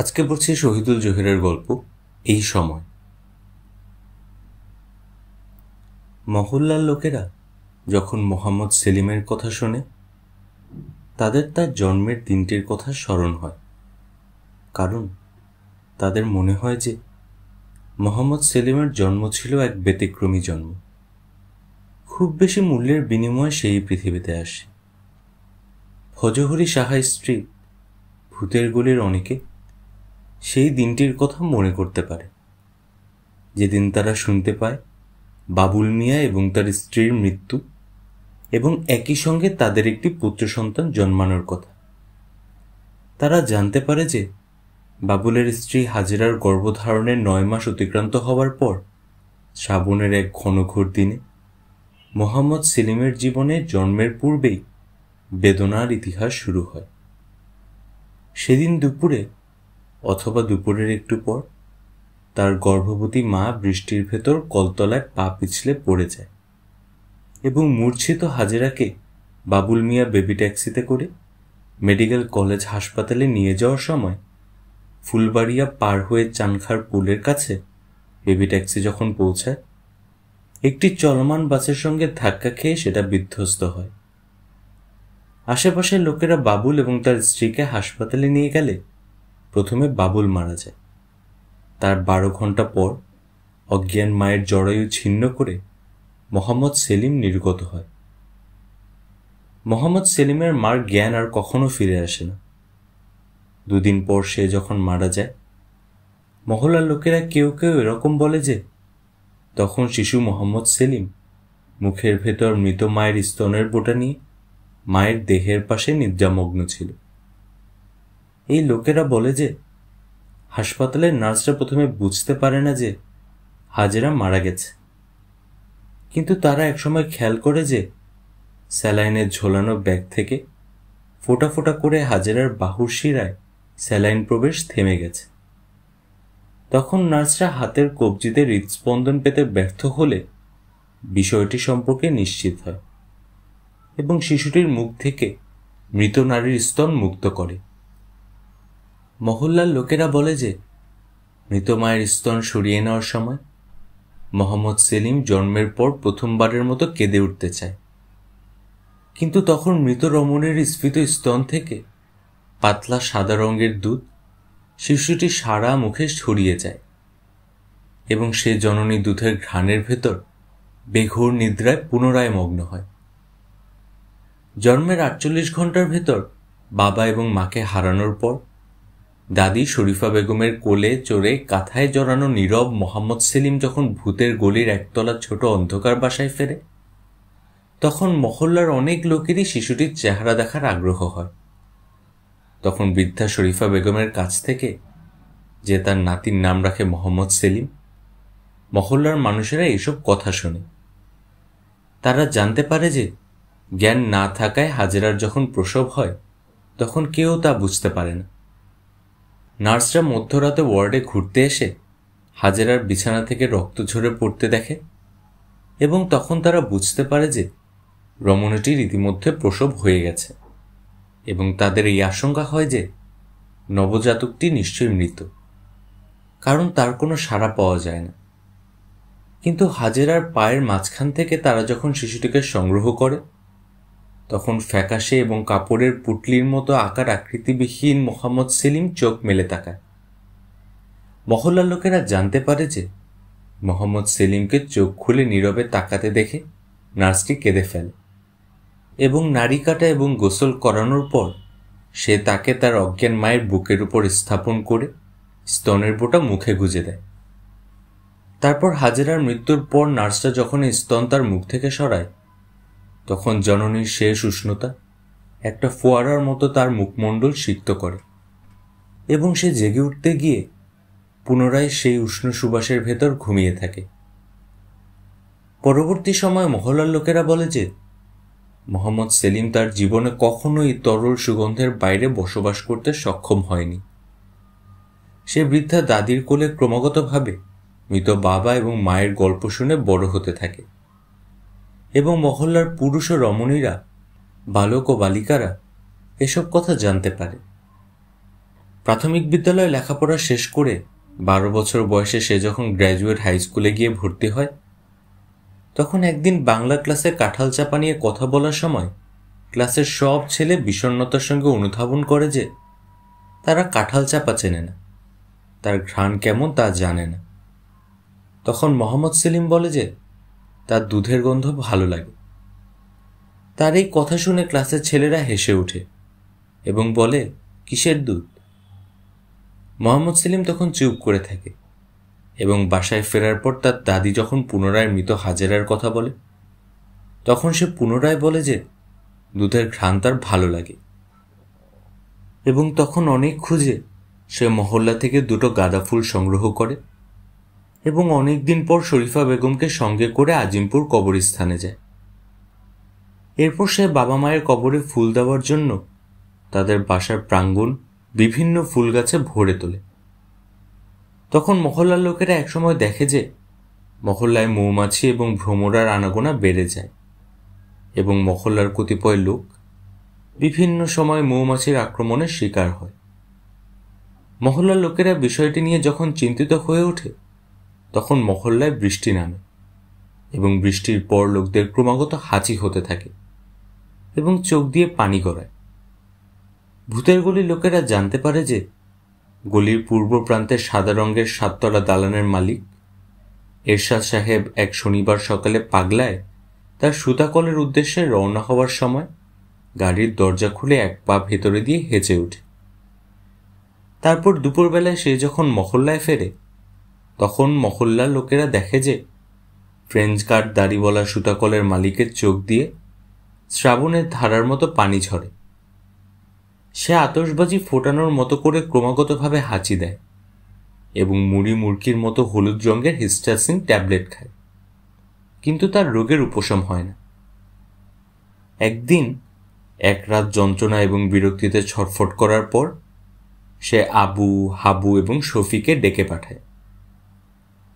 আজকে পড়ছি শহীদুল জহিরের গল্প এই সময় মহল্লার লোকেরা যখন মোহাম্মদ সেলিমের কথা শোনে তাদের তার জন্মের দিনটির কথা স্মরণ হয় কারণ তাদের মনে হয় যে মোহাম্মদ সেলিমের জন্ম ছিল এক ব্যতিক্রমী জন্ম খুব বেশি মূল্যের বিনিময়ে সেই পৃথিবীতে আসে ফজহরি সাহা স্ত্রী ভূতের গলির অনেকে সেই দিনটির কথা মনে করতে পারে যেদিন তারা শুনতে পায় বাবুল মিয়া এবং তার স্ত্রীর মৃত্যু এবং একই সঙ্গে তাদের একটি পুত্র সন্তান জন্মানোর কথা তারা জানতে পারে যে বাবুলের স্ত্রী হাজিরার গর্ভধারণের নয় মাস অতিক্রান্ত হওয়ার পর শ্রাবণের এক ঘনঘোর দিনে মোহাম্মদ সেলিমের জীবনে জন্মের পূর্বেই বেদনার ইতিহাস শুরু হয় সেদিন দুপুরে অথবা দুপুরের একটু পর তার গর্ভবতী মা বৃষ্টির ভেতর কলতলায় পা পিছলে পড়ে যায় এবং মূর্ছিত হাজেরাকে বাবুল মিয়া বেবি ট্যাক্সিতে করে মেডিকেল কলেজ হাসপাতালে নিয়ে যাওয়ার সময় ফুলবাড়িয়া পার হয়ে চানখার পুলের কাছে বেবি ট্যাক্সি যখন পৌঁছায় একটি চলমান বাসের সঙ্গে ধাক্কা খেয়ে সেটা বিধ্বস্ত হয় আশেপাশের লোকেরা বাবুল এবং তার স্ত্রীকে হাসপাতালে নিয়ে গেলে প্রথমে বাবুল মারা যায় তার বারো ঘন্টা পর অজ্ঞান মায়ের জড়ায়ু ছিন্ন করে মোহাম্মদ সেলিম নির্গত হয় মোহাম্মদ সেলিমের মার জ্ঞান আর কখনো ফিরে আসে না দুদিন পর সে যখন মারা যায় মহলার লোকেরা কেউ কেউ এরকম বলে যে তখন শিশু মোহাম্মদ সেলিম মুখের ভেতর মৃত মায়ের স্তনের বোটা নিয়ে মায়ের দেহের পাশে নিদ্রামগ্ন ছিল এই লোকেরা বলে যে হাসপাতালের নার্সরা প্রথমে বুঝতে পারে না যে হাজেরা মারা গেছে কিন্তু তারা একসময় খেয়াল করে যে স্যালাইনের ঝোলানো ব্যাগ থেকে ফোটা ফোটা করে হাজেরার বাহুর শিরায় স্যালাইন প্রবেশ থেমে গেছে তখন নার্সরা হাতের কবজিতে হৃদস্পন্দন পেতে ব্যর্থ হলে বিষয়টি সম্পর্কে নিশ্চিত হয় এবং শিশুটির মুখ থেকে মৃত নারীর স্তন মুক্ত করে মহল্লার লোকেরা বলে যে মৃত মায়ের স্তন সরিয়ে নেওয়ার সময় মোহাম্মদ সেলিম জন্মের পর প্রথমবারের মতো কেঁদে উঠতে চায় কিন্তু তখন মৃত রমণের স্ফীত স্তন থেকে পাতলা সাদা রঙের দুধ শিশুটি সারা মুখে ছড়িয়ে যায় এবং সে জননী দুধের ঘ্রাণের ভেতর বেঘোর নিদ্রায় পুনরায় মগ্ন হয় জন্মের আটচল্লিশ ঘন্টার ভেতর বাবা এবং মাকে হারানোর পর দাদি শরীফা বেগমের কোলে চড়ে কাঁথায় জড়ানো নীরব মোহাম্মদ সেলিম যখন ভূতের গলির একতলা ছোট অন্ধকার বাসায় ফেরে তখন মহল্লার অনেক লোকেরই শিশুটির চেহারা দেখার আগ্রহ হয় তখন বৃদ্ধা শরীফা বেগমের কাছ থেকে যে তার নাতির নাম রাখে মোহাম্মদ সেলিম মহল্লার মানুষেরা এইসব কথা শোনে তারা জানতে পারে যে জ্ঞান না থাকায় হাজেরার যখন প্রসব হয় তখন কেউ তা বুঝতে পারে না নার্সরা মধ্যরাতে ওয়ার্ডে ঘুরতে এসে হাজেরার বিছানা থেকে রক্ত ঝরে পড়তে দেখে এবং তখন তারা বুঝতে পারে যে রমণীটির ইতিমধ্যে প্রসব হয়ে গেছে এবং তাদের এই আশঙ্কা হয় যে নবজাতকটি নিশ্চয়ই মৃত কারণ তার কোনো সাড়া পাওয়া যায় না কিন্তু হাজেরার পায়ের মাঝখান থেকে তারা যখন শিশুটিকে সংগ্রহ করে তখন ফ্যাকাশে এবং কাপড়ের পুটলির মতো আকার আকৃতিবিহীন মোহাম্মদ সেলিম চোখ মেলে তাকায় মহল্লার লোকেরা জানতে পারে যে মোহাম্মদ সেলিমকে চোখ খুলে নীরবে তাকাতে দেখে নার্সটি কেঁদে ফেলে এবং নারী কাটা এবং গোসল করানোর পর সে তাকে তার অজ্ঞান মায়ের বুকের উপর স্থাপন করে স্তনের বোটা মুখে গুজে দেয় তারপর হাজেরার মৃত্যুর পর নার্সটা যখন স্তন তার মুখ থেকে সরায় তখন জননীর শেষ উষ্ণতা একটা ফোয়ারার মতো তার মুখমণ্ডল সিক্ত করে এবং সে জেগে উঠতে গিয়ে পুনরায় সেই উষ্ণ সুবাসের ভেতর ঘুমিয়ে থাকে পরবর্তী সময় মহলার লোকেরা বলে যে মোহাম্মদ সেলিম তার জীবনে কখনোই তরল সুগন্ধের বাইরে বসবাস করতে সক্ষম হয়নি সে বৃদ্ধা দাদির কোলে ক্রমাগতভাবে মৃত বাবা এবং মায়ের গল্প শুনে বড় হতে থাকে এবং মহল্লার পুরুষ ও রমণীরা বালক ও বালিকারা এসব কথা জানতে পারে প্রাথমিক বিদ্যালয়ে লেখাপড়া শেষ করে বারো বছর বয়সে সে যখন গ্র্যাজুয়েট হাই স্কুলে গিয়ে ভর্তি হয় তখন একদিন বাংলা ক্লাসে কাঁঠাল চাপা নিয়ে কথা বলার সময় ক্লাসের সব ছেলে বিষণ্নতার সঙ্গে অনুধাবন করে যে তারা কাঁঠাল চাপা চেনে না তার ঘ্রাণ কেমন তা জানে না তখন মোহাম্মদ সেলিম বলে যে তার দুধের গন্ধ ভালো লাগে তার এই কথা শুনে ক্লাসের ছেলেরা হেসে ওঠে এবং বলে কিসের দুধ মোহাম্মদ সেলিম তখন চুপ করে থাকে এবং বাসায় ফেরার পর তার দাদি যখন পুনরায় মৃত হাজেরার কথা বলে তখন সে পুনরায় বলে যে দুধের ঘ্রাণ তার ভালো লাগে এবং তখন অনেক খুঁজে সে মহল্লা থেকে দুটো গাঁদা ফুল সংগ্রহ করে এবং অনেক দিন পর শরীফা বেগমকে সঙ্গে করে আজিমপুর কবরস্থানে যায় এরপর সে বাবা মায়ের কবরে ফুল দেওয়ার জন্য তাদের বাসার প্রাঙ্গণ বিভিন্ন ফুল গাছে ভরে তোলে তখন মহল্লার লোকেরা একসময় দেখে যে মহল্লায় মৌমাছি এবং ভ্রমরার আনাগোনা বেড়ে যায় এবং মহল্লার কতিপয় লোক বিভিন্ন সময় মৌমাছির আক্রমণের শিকার হয় মহল্লার লোকেরা বিষয়টি নিয়ে যখন চিন্তিত হয়ে ওঠে তখন মহল্লায় বৃষ্টি নামে এবং বৃষ্টির পর লোকদের ক্রমাগত হাঁচি হতে থাকে এবং চোখ দিয়ে পানি গড়ায় ভূতের গলির লোকেরা জানতে পারে যে গলির পূর্ব প্রান্তে সাদা রঙের সাততলা দালানের মালিক এরশাদ সাহেব এক শনিবার সকালে পাগলায় তার সুতাকলের উদ্দেশ্যে রওনা হওয়ার সময় গাড়ির দরজা খুলে এক পা ভেতরে দিয়ে হেঁচে ওঠে তারপর দুপুরবেলায় সে যখন মহল্লায় ফেরে তখন মহল্লার লোকেরা দেখে যে ফ্রেঞ্চ কাট দাড়িওয়ালা সুতাকলের মালিকের চোখ দিয়ে শ্রাবণের ধারার মতো পানি ঝরে সে আতসবাজি ফোটানোর মতো করে ক্রমাগতভাবে হাঁচি দেয় এবং মুড়ি মুরকির মতো হলুদ রঙের হিস্টাসিন ট্যাবলেট খায় কিন্তু তার রোগের উপশম হয় না একদিন এক রাত যন্ত্রণা এবং বিরক্তিতে ছটফট করার পর সে আবু হাবু এবং শফিকে ডেকে পাঠায়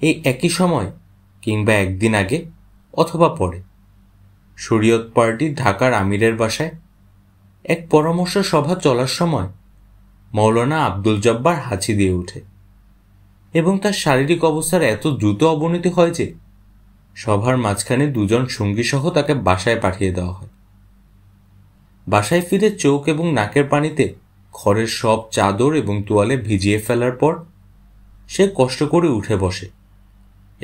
এই একই সময় কিংবা একদিন আগে অথবা পরে শরীয়ত পার্টির ঢাকার আমিরের বাসায় এক পরামর্শ সভা চলার সময় মৌলানা আব্দুল জব্বার হাঁচি দিয়ে ওঠে এবং তার শারীরিক অবস্থার এত দ্রুত অবনতি হয় যে সভার মাঝখানে দুজন সঙ্গীসহ তাকে বাসায় পাঠিয়ে দেওয়া হয় বাসায় ফিরে চোখ এবং নাকের পানিতে খড়ের সব চাদর এবং তোয়ালে ভিজিয়ে ফেলার পর সে কষ্ট করে উঠে বসে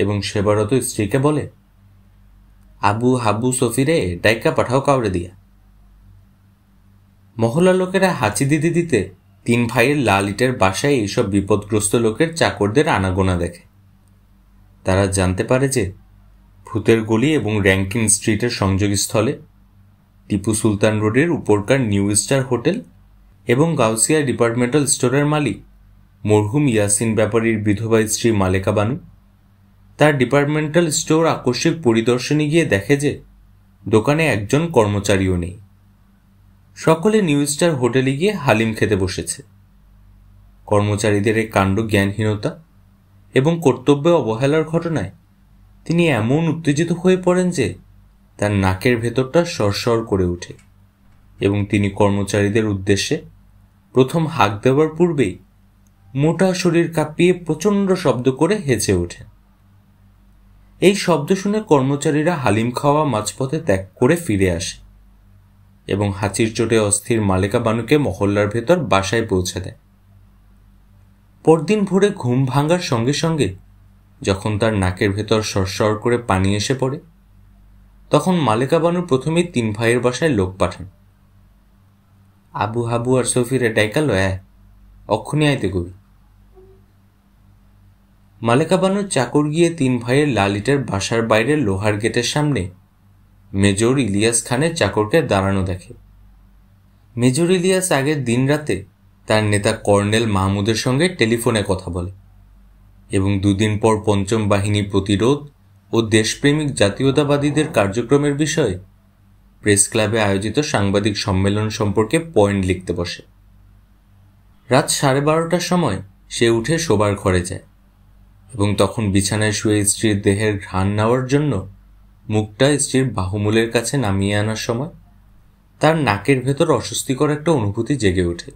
এবং সেবারত স্ত্রীকে বলে আবু হাবু সফিরে ডাইকা পাঠাও কাউরে দিয়া মহলা লোকেরা হাঁচি দিতে দিতে তিন ভাইয়ের লাল ইটের বাসায় এইসব বিপদগ্রস্ত লোকের চাকরদের আনাগোনা দেখে তারা জানতে পারে যে ভূতের গলি এবং র্যাঙ্কিন স্ট্রিটের সংযোগস্থলে টিপু সুলতান রোডের উপরকার নিউ স্টার হোটেল এবং গাউসিয়া ডিপার্টমেন্টাল স্টোরের মালিক মরহুম ইয়াসিন ব্যাপারীর বিধবা স্ত্রী মালেকা বানু তার ডিপার্টমেন্টাল স্টোর আকস্মিক পরিদর্শনে গিয়ে দেখে যে দোকানে একজন কর্মচারীও নেই সকলে নিউ স্টার হোটেলে গিয়ে হালিম খেতে বসেছে কর্মচারীদের এই কাণ্ড জ্ঞানহীনতা এবং কর্তব্যে অবহেলার ঘটনায় তিনি এমন উত্তেজিত হয়ে পড়েন যে তার নাকের ভেতরটা সরসর করে ওঠে এবং তিনি কর্মচারীদের উদ্দেশ্যে প্রথম হাক দেওয়ার পূর্বেই মোটা শরীর কাঁপিয়ে প্রচণ্ড শব্দ করে হেঁচে ওঠেন এই শব্দ শুনে কর্মচারীরা হালিম খাওয়া মাঝপথে ত্যাগ করে ফিরে আসে এবং হাঁচির চোটে অস্থির মালিকা বানুকে মহল্লার ভেতর বাসায় পৌঁছে দেয় পরদিন ভোরে ঘুম ভাঙার সঙ্গে সঙ্গে যখন তার নাকের ভেতর সরসর করে পানি এসে পড়ে তখন মালেকা বানু প্রথমে তিন ভাইয়ের বাসায় লোক পাঠান আবু হাবু আর সফিরে ডাইকাল অ্যা অক্ষুনি আইতে কবি মালেকা বানুর চাকর গিয়ে তিন ভাইয়ের লালিটের বাসার বাইরে লোহার গেটের সামনে মেজর ইলিয়াস খানের চাকরকে দাঁড়ানো দেখে মেজর ইলিয়াস আগের দিন রাতে তার নেতা কর্নেল মাহমুদের সঙ্গে টেলিফোনে কথা বলে এবং দুদিন পর পঞ্চম বাহিনী প্রতিরোধ ও দেশপ্রেমিক জাতীয়তাবাদীদের কার্যক্রমের বিষয়ে প্রেস ক্লাবে আয়োজিত সাংবাদিক সম্মেলন সম্পর্কে পয়েন্ট লিখতে বসে রাত সাড়ে বারোটার সময় সে উঠে শোবার ঘরে যায় এবং তখন বিছানায় শুয়ে স্ত্রীর দেহের ঘ্রাণ নেওয়ার জন্য মুখটা স্ত্রীর বাহুমূলের কাছে নামিয়ে আনার সময় তার নাকের ভেতর অস্বস্তিকর একটা অনুভূতি জেগে ওঠে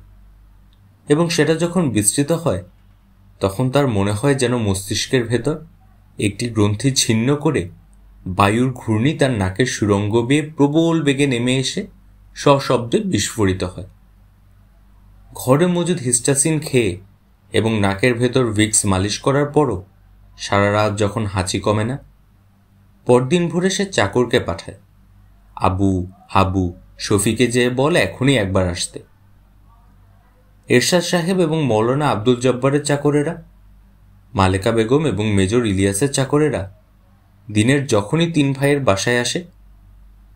এবং সেটা যখন বিস্তৃত হয় তখন তার মনে হয় যেন মস্তিষ্কের ভেতর একটি গ্রন্থি ছিন্ন করে বায়ুর ঘূর্ণি তার নাকের সুরঙ্গ বেয়ে প্রবল বেগে নেমে এসে সশব্দে বিস্ফোরিত হয় ঘরে মজুদ হিস্টাসিন খেয়ে এবং নাকের ভেতর ভিক্স মালিশ করার পরও সারা রাত যখন হাঁচি কমে না পরদিন ভোরে সে চাকরকে পাঠায় আবু হাবু শফিকে যে বলে এখনই একবার আসতে এরশাদ সাহেব এবং মৌলানা আব্দুল জব্বারের চাকরেরা মালেকা বেগম এবং মেজর ইলিয়াসের চাকরেরা দিনের যখনই তিন ভাইয়ের বাসায় আসে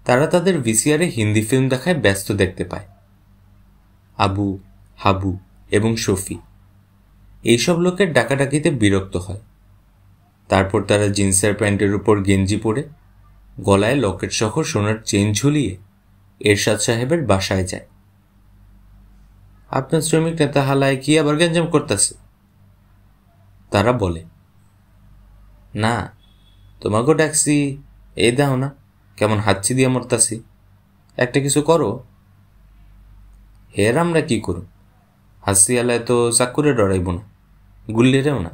তারা তাদের ভিসিআরে হিন্দি ফিল্ম দেখায় ব্যস্ত দেখতে পায় আবু হাবু এবং শফি এইসব লোকের ডাকাডাকিতে বিরক্ত হয় তারপর তারা জিন্সের প্যান্টের উপর গেঞ্জি পরে গলায় লকেট সহ সোনার চেন ঝুলিয়ে এরশাদ সাহেবের বাসায় যায় আপনার শ্রমিক নেতা হালায় কি আবার গেঞ্জাম করতেছে তারা বলে না তোমাকে ডাকছি এই দাও না কেমন হাতছি দিয়ে মরতাছি একটা কিছু করো হের আমরা কি করুন হাসি আলায় তো চাকুরে ডরাইব না রেও না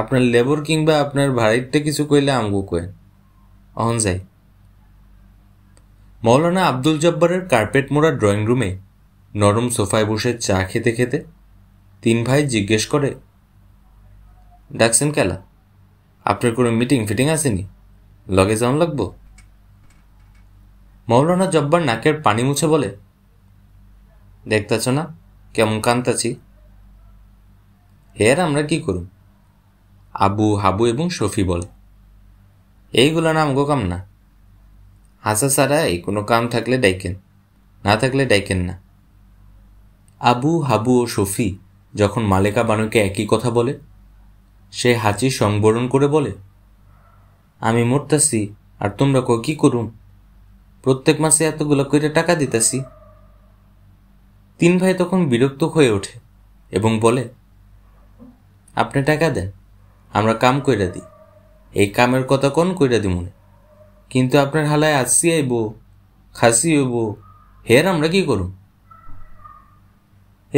আপনার লেবর কিংবা আপনার ভাড়াইতে কিছু কইলে আমগু কয়েন অহন যাই মৌলানা আব্দুল জব্বারের কার্পেট মোড়া ড্রয়িং রুমে নরম সোফায় বসে চা খেতে খেতে তিন ভাই জিজ্ঞেস করে ডাকছেন কেলা আপনার কোনো মিটিং ফিটিং আসেনি লগে যাওয়া লাগবো মৌলানা জব্বার নাকের পানি মুছে বলে দেখতেছ না কেমন কান্তাছি এর আমরা কি করুম আবু হাবু এবং শফি বলে এইগুলো নাম গো কাম না হাসা সারা এই কোনো কাম থাকলে ডাইকেন না থাকলে ডাইকেন না আবু হাবু ও শফি যখন মালেকা বানুকে একই কথা বলে সে হাঁচি সংবরণ করে বলে আমি মরতাছি আর তোমরা কো কি করুম প্রত্যেক মাসে এতগুলো করে টাকা দিতাসি তিন ভাই তখন বিরক্ত হয়ে ওঠে এবং বলে আপনি টাকা দেন আমরা কাম কইরা দিই এই কামের কথা কোন কইরা দিই মনে কিন্তু আপনার হালায় আসি আইব খাসি হইব হের আমরা কি করুম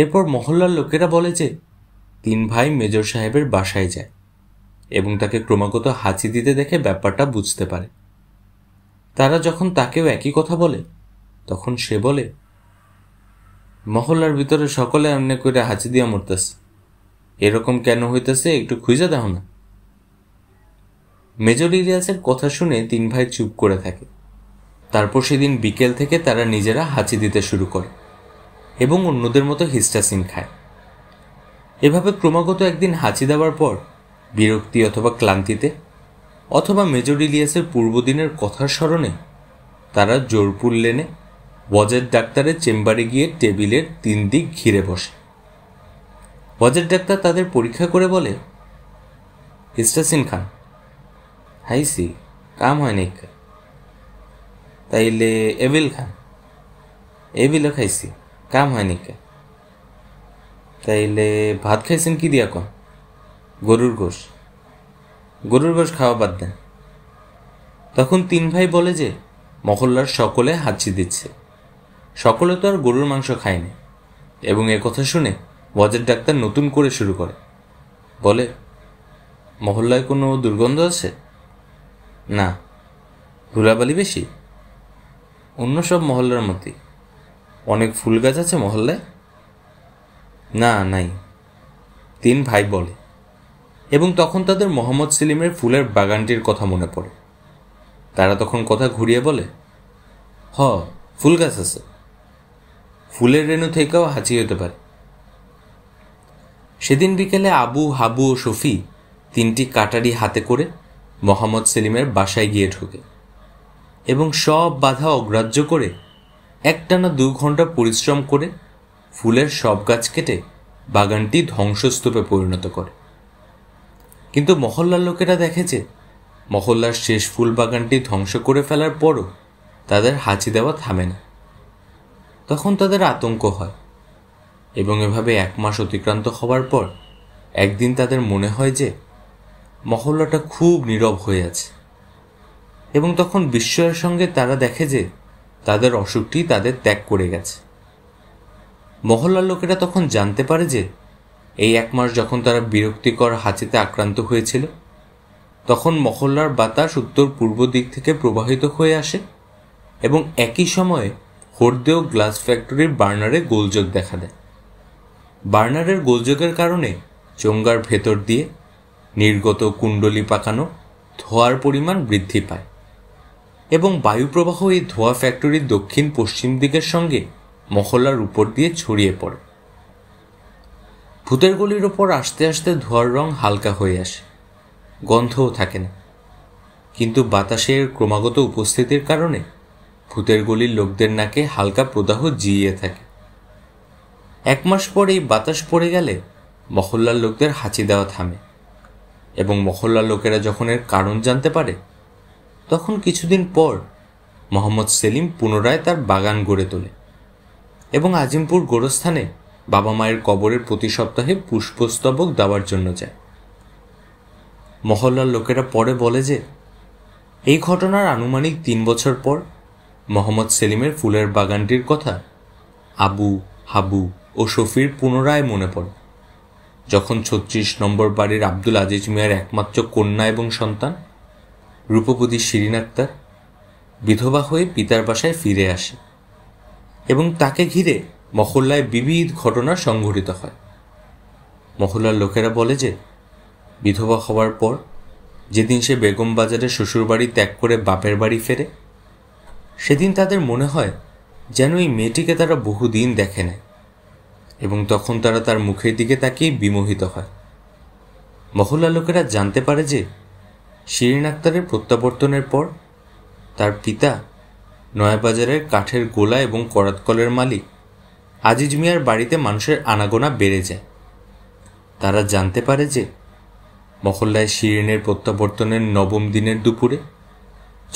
এরপর মহল্লার লোকেরা বলে যে তিন ভাই মেজর সাহেবের বাসায় যায় এবং তাকে ক্রমাগত হাঁচি দিতে দেখে ব্যাপারটা বুঝতে পারে তারা যখন তাকেও একই কথা বলে তখন সে বলে মহল্লার ভিতরে সকলে এমনি করে হাঁচি দিয়া মরতেছে এরকম কেন হইতেছে একটু খুঁজে দাও না মেজর ইলিয়াসের কথা শুনে তিন ভাই চুপ করে থাকে তারপর সেদিন বিকেল থেকে তারা নিজেরা হাঁচি দিতে শুরু করে এবং অন্যদের মতো হিস্টাসিন খায় এভাবে ক্রমাগত একদিন হাঁচি দেওয়ার পর বিরক্তি অথবা ক্লান্তিতে অথবা মেজর ইলিয়াসের পূর্বদিনের কথার স্মরণে তারা জোরপুর লেনে বজের ডাক্তারের চেম্বারে গিয়ে টেবিলের তিন দিক ঘিরে বসে পজের ডাক্তার তাদের পরীক্ষা করে বলে হিস্টাসিন খান হাইসি কাম হয় নাই তাইলে এবিল খান এবিলও খাইছি কাম হয় নাই তাইলে ভাত খাইছেন কি দিয়া কন গরুর গোষ গরুর গোশ খাওয়া বাদ দেন তখন তিন ভাই বলে যে মহল্লার সকলে হাঁচি দিচ্ছে সকলে তো আর গরুর মাংস খায়নি এবং এ কথা শুনে ওয়াজের ডাক্তার নতুন করে শুরু করে বলে মহল্লায় কোনো দুর্গন্ধ আছে না ধুলাবালি বেশি অন্য সব মহল্লার মতোই অনেক ফুল গাছ আছে মহল্লায় না নাই তিন ভাই বলে এবং তখন তাদের মোহাম্মদ সেলিমের ফুলের বাগানটির কথা মনে পড়ে তারা তখন কথা ঘুরিয়ে বলে হ ফুল গাছ আছে ফুলের রেণু থেকেও হাঁচিয়ে হতে পারে সেদিন বিকেলে আবু হাবু ও শফি তিনটি কাটারি হাতে করে মোহাম্মদ সেলিমের বাসায় গিয়ে ঢোকে এবং সব বাধা অগ্রাহ্য করে একটানা দু ঘন্টা পরিশ্রম করে ফুলের সব গাছ কেটে বাগানটি ধ্বংসস্তূপে পরিণত করে কিন্তু মহল্লার লোকেরা দেখে যে মহল্লার শেষ ফুল বাগানটি ধ্বংস করে ফেলার পরও তাদের হাঁচি দেওয়া থামে না তখন তাদের আতঙ্ক হয় এবং এভাবে এক মাস অতিক্রান্ত হবার পর একদিন তাদের মনে হয় যে মহল্লাটা খুব নীরব হয়ে আছে এবং তখন বিস্ময়ের সঙ্গে তারা দেখে যে তাদের অসুখটি তাদের ত্যাগ করে গেছে মহল্লার লোকেরা তখন জানতে পারে যে এই এক মাস যখন তারা বিরক্তিকর হাঁচিতে আক্রান্ত হয়েছিল তখন মহল্লার বাতাস উত্তর পূর্ব দিক থেকে প্রবাহিত হয়ে আসে এবং একই সময়ে হর্দেও গ্লাস ফ্যাক্টরির বার্নারে গোলযোগ দেখা দেয় বার্নারের গোলযোগের কারণে চোঙ্গার ভেতর দিয়ে নির্গত কুণ্ডলি পাকানো ধোয়ার পরিমাণ বৃদ্ধি পায় এবং বায়ুপ্রবাহ এই ধোয়া ফ্যাক্টরির দক্ষিণ পশ্চিম দিকের সঙ্গে মহলার উপর দিয়ে ছড়িয়ে পড়ে ভূতের গলির ওপর আস্তে আস্তে ধোয়ার রং হালকা হয়ে আসে গন্ধও থাকে না কিন্তু বাতাসের ক্রমাগত উপস্থিতির কারণে ভূতের গলির লোকদের নাকে হালকা প্রদাহ জিইয়ে থাকে এক মাস পর এই বাতাস পড়ে গেলে মহল্লার লোকদের হাঁচি দেওয়া থামে এবং মহল্লার লোকেরা যখন এর কারণ জানতে পারে তখন কিছুদিন পর মোহাম্মদ সেলিম পুনরায় তার বাগান গড়ে তোলে এবং আজিমপুর গোরস্থানে বাবা মায়ের কবরের প্রতি সপ্তাহে পুষ্পস্তবক দেওয়ার জন্য যায় মহল্লার লোকেরা পরে বলে যে এই ঘটনার আনুমানিক তিন বছর পর মোহাম্মদ সেলিমের ফুলের বাগানটির কথা আবু হাবু ও শফির পুনরায় মনে পড়ে যখন ছত্রিশ নম্বর বাড়ির আব্দুল আজিজ মিয়ার একমাত্র কন্যা এবং সন্তান রূপপতি শিরিন আক্তার বিধবা হয়ে পিতার বাসায় ফিরে আসে এবং তাকে ঘিরে মহল্লায় বিবিধ ঘটনা সংঘটিত হয় মহল্লার লোকেরা বলে যে বিধবা হওয়ার পর যেদিন সে বেগম বাজারে শ্বশুরবাড়ি ত্যাগ করে বাপের বাড়ি ফেরে সেদিন তাদের মনে হয় যেন এই মেয়েটিকে তারা বহুদিন দেখে নেয় এবং তখন তারা তার মুখের দিকে তাকিয়ে বিমোহিত হয় মহল্লা লোকেরা জানতে পারে যে শিরিন আক্তারের প্রত্যাবর্তনের পর তার পিতা নয়াবাজারের কাঠের গোলা এবং করাতকলের মালিক আজিজ মিয়ার বাড়িতে মানুষের আনাগোনা বেড়ে যায় তারা জানতে পারে যে মহল্লায় শিরিনের প্রত্যাবর্তনের নবম দিনের দুপুরে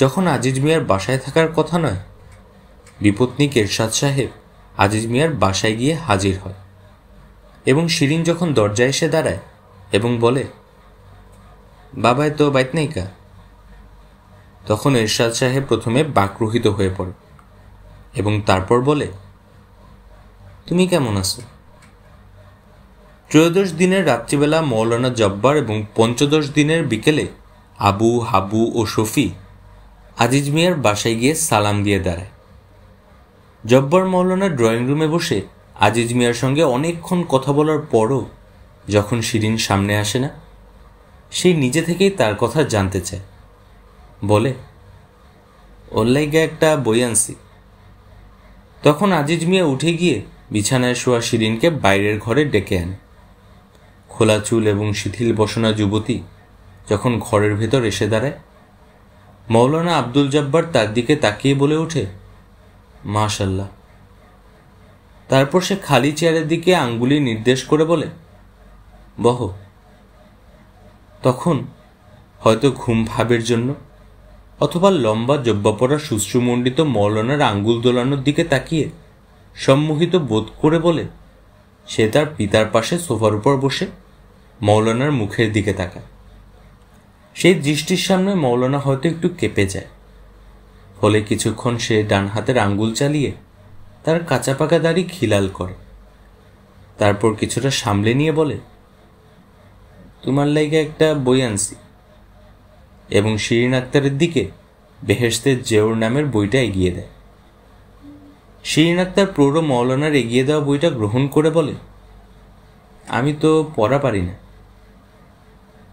যখন আজিজ মিয়ার বাসায় থাকার কথা নয় বিপত্নী কেরশাদ সাহেব আজিজ মিয়ার বাসায় গিয়ে হাজির হয় এবং শিরিন যখন দরজায় এসে দাঁড়ায় এবং বলে বাবায় তো বাইত নেই কা তখন এরশাদ সাহেব প্রথমে বাকরুহিত হয়ে পড়ে এবং তারপর বলে তুমি কেমন আছো ত্রয়োদশ দিনের রাত্রিবেলা মৌলানা জব্বার এবং পঞ্চদশ দিনের বিকেলে আবু হাবু ও শফি আজিজ মিয়ার বাসায় গিয়ে সালাম দিয়ে দাঁড়ায় জব্বার মৌলানা ড্রয়িং রুমে বসে আজিজ মিয়ার সঙ্গে অনেকক্ষণ কথা বলার পরও যখন শিরিন সামনে আসে না সেই নিজে থেকেই তার কথা জানতে চায় বলে অল্লাইগা একটা বই আনছি তখন আজিজ মিয়া উঠে গিয়ে বিছানায় শোয়া শিরিনকে বাইরের ঘরে ডেকে আনে খোলা চুল এবং শিথিল বসনা যুবতী যখন ঘরের ভেতর এসে দাঁড়ায় মৌলানা আব্দুল জব্বার তার দিকে তাকিয়ে বলে ওঠে মাশাল্লাহ তারপর সে খালি চেয়ারের দিকে আঙ্গুলি নির্দেশ করে বলে বহ তখন হয়তো ঘুম ভাবের জন্য অথবা লম্বা পড়া সুশ্রুমণ্ডিত মৌলানার আঙ্গুল দোলানোর দিকে তাকিয়ে সম্মোহিত বোধ করে বলে সে তার পিতার পাশে সোফার উপর বসে মৌলানার মুখের দিকে তাকায় সেই দৃষ্টির সামনে মৌলানা হয়তো একটু কেঁপে যায় ফলে কিছুক্ষণ সে ডান হাতের আঙ্গুল চালিয়ে তার কাঁচা পাকা দাড়ি খিলাল করে তারপর কিছুটা সামলে নিয়ে বলে তোমার লাইগা একটা বই আনছি এবং শিরিন আক্তারের দিকে বেহেস্তের জেওর নামের বইটা এগিয়ে দেয় শিরিন আক্তার প্রৌঢ় মৌলানার এগিয়ে দেওয়া বইটা গ্রহণ করে বলে আমি তো পড়া পারি না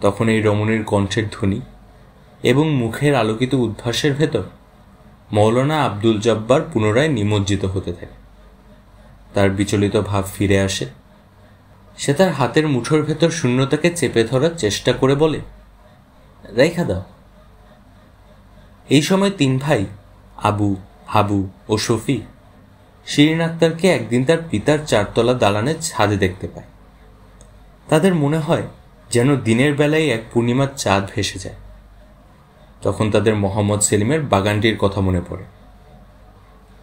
তখন এই রমণীর কণ্ঠের ধ্বনি এবং মুখের আলোকিত উদ্ভাসের ভেতর মৌলানা আব্দুল জব্বার পুনরায় নিমজ্জিত হতে থাকে তার বিচলিত ভাব ফিরে আসে সে তার হাতের মুঠোর ভেতর শূন্যতাকে চেপে ধরার চেষ্টা করে বলে রেখা দাও এই সময় তিন ভাই আবু হাবু ও শফি শিরিন আক্তারকে একদিন তার পিতার চারতলা দালানের ছাদে দেখতে পায় তাদের মনে হয় যেন দিনের বেলায় এক পূর্ণিমার চাঁদ ভেসে যায় তখন তাদের মোহাম্মদ সেলিমের বাগানটির কথা মনে পড়ে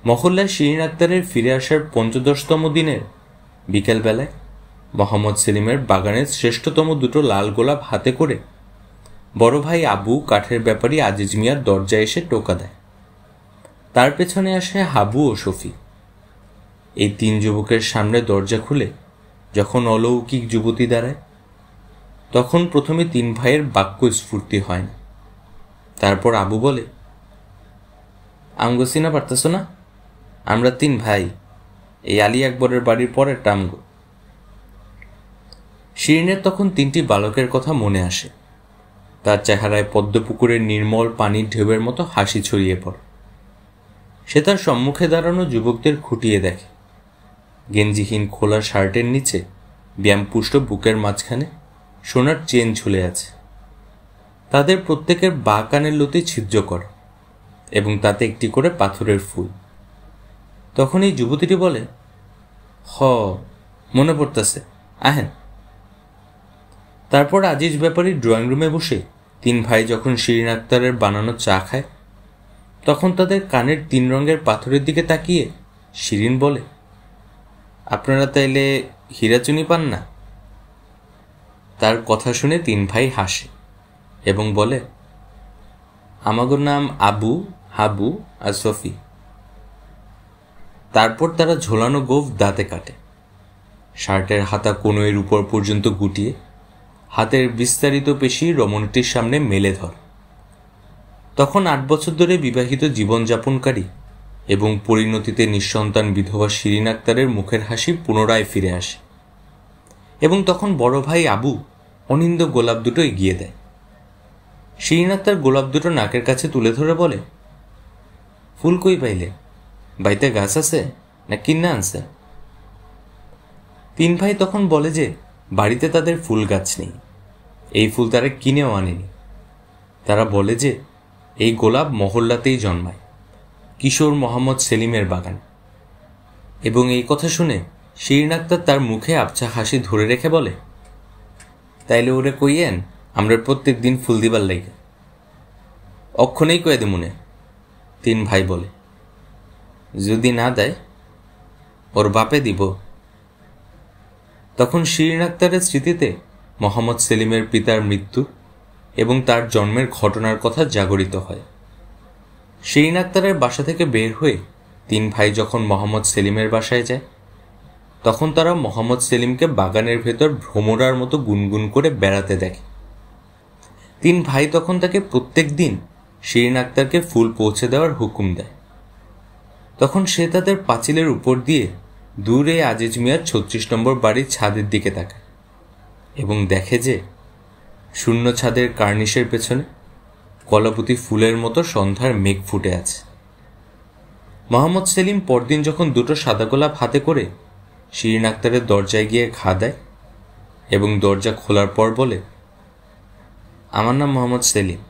মহল্লার শিরিন আক্তারের ফিরে আসার পঞ্চদশতম দিনের বিকেলবেলায় মোহাম্মদ সেলিমের বাগানের শ্রেষ্ঠতম দুটো লাল গোলাপ হাতে করে বড় ভাই আবু কাঠের ব্যাপারী আজিজ মিয়ার দরজায় এসে টোকা দেয় তার পেছনে আসে হাবু ও শফি এই তিন যুবকের সামনে দরজা খুলে যখন অলৌকিক যুবতী দাঁড়ায় তখন প্রথমে তিন ভাইয়ের বাক্য স্ফূর্তি হয় না তারপর আবু বলে আমগো চিনা পারতেছ না আমরা তিন ভাই এই আলী আকবরের বাড়ির পরের টামগো শিরিনের তখন তিনটি বালকের কথা মনে আসে তার চেহারায় পদ্মপুকুরের নির্মল পানির ঢেউয়ের মতো হাসি ছড়িয়ে পড়ে সে তার সম্মুখে দাঁড়ানো যুবকদের খুঁটিয়ে দেখে গেঞ্জিহীন খোলা শার্টের নিচে ব্যায়ামপুষ্ট বুকের মাঝখানে সোনার চেন ঝুলে আছে তাদের প্রত্যেকের বা কানের লতি ছিদ্র করে এবং তাতে একটি করে পাথরের ফুল তখন এই যুবতীটি বলে হ মনে পড়তেছে আহেন তারপর আজিজ ব্যাপারী ড্রয়িং রুমে বসে তিন ভাই যখন শিরিন আক্তারের বানানো চা খায় তখন তাদের কানের তিন রঙের পাথরের দিকে তাকিয়ে শিরিন বলে আপনারা তাইলে হীরাচুনি পান না তার কথা শুনে তিন ভাই হাসে এবং বলে আমাগোর নাম আবু হাবু আর সফি তারপর তারা ঝোলানো গোফ দাঁতে কাটে শার্টের হাতা কনুয়ের উপর পর্যন্ত গুটিয়ে হাতের বিস্তারিত পেশি রমণীটির সামনে মেলে ধর তখন আট বছর ধরে বিবাহিত জীবনযাপনকারী এবং পরিণতিতে নিঃসন্তান বিধবা শিরিন আক্তারের মুখের হাসি পুনরায় ফিরে আসে এবং তখন বড় ভাই আবু অনিন্দ গোলাপ দুটো এগিয়ে দেয় শিরিন তার গোলাপ দুটো নাকের কাছে তুলে ধরে বলে ফুল কই পাইলে বাড়িতে গাছ আছে না কিন্না আনছে তিন ভাই তখন বলে যে বাড়িতে তাদের ফুল গাছ নেই এই ফুল তারা কিনেও আনেনি তারা বলে যে এই গোলাপ মহল্লাতেই জন্মায় কিশোর মোহাম্মদ সেলিমের বাগান এবং এই কথা শুনে শিরিন তার মুখে আবছা হাসি ধরে রেখে বলে তাইলে ওরে কইয়েন আমরা প্রত্যেক দিন ফুল দিবার লাগে অক্ষণেই কয়ে দে মনে তিন ভাই বলে যদি না দেয় ওর বাপে দিব তখন শিরিন আক্তারের স্মৃতিতে মোহাম্মদ সেলিমের পিতার মৃত্যু এবং তার জন্মের ঘটনার কথা জাগরিত হয় শিরিন আক্তারের বাসা থেকে বের হয়ে তিন ভাই যখন মোহাম্মদ সেলিমের বাসায় যায় তখন তারা মোহাম্মদ সেলিমকে বাগানের ভেতর ভ্রমরার মতো গুনগুন করে বেড়াতে দেখে তিন ভাই তখন তাকে প্রত্যেক দিন শিরিন আক্তারকে ফুল পৌঁছে দেওয়ার হুকুম দেয় তখন সে তাদের পাঁচিলের উপর দিয়ে দূরে আজিজ মিয়ার ছত্রিশ নম্বর বাড়ির ছাদের দিকে তাকায় এবং দেখে যে শূন্য ছাদের কার্নিশের পেছনে কলাপতি ফুলের মতো সন্ধ্যার মেঘ ফুটে আছে মোহাম্মদ সেলিম পরদিন যখন দুটো সাদা গোলাপ হাতে করে শিরিন আক্তারের দরজায় গিয়ে ঘা দেয় এবং দরজা খোলার পর বলে আমার নাম মোহাম্মদ সেলিম